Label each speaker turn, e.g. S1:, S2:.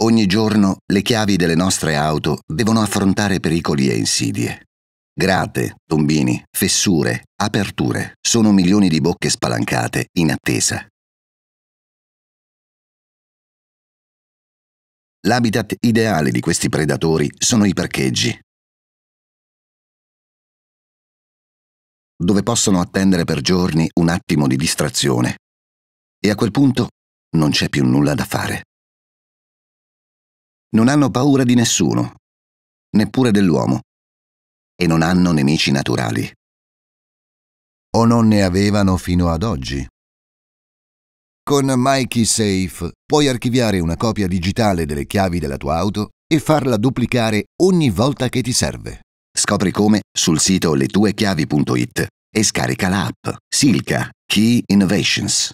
S1: Ogni giorno le chiavi delle
S2: nostre auto devono affrontare pericoli e insidie. Grate, tombini, fessure, aperture, sono milioni di bocche spalancate in attesa.
S1: L'habitat ideale di questi predatori sono i parcheggi, dove possono attendere per giorni un attimo di distrazione. E a quel punto non c'è più nulla da fare. Non hanno paura di nessuno, neppure dell'uomo, e non hanno nemici naturali.
S2: O non ne avevano fino ad oggi. Con Mikey Safe puoi archiviare una copia digitale delle chiavi della tua auto e farla duplicare ogni volta che ti serve. Scopri come sul sito letuechiavi.it e scarica l'app Silca Key Innovations.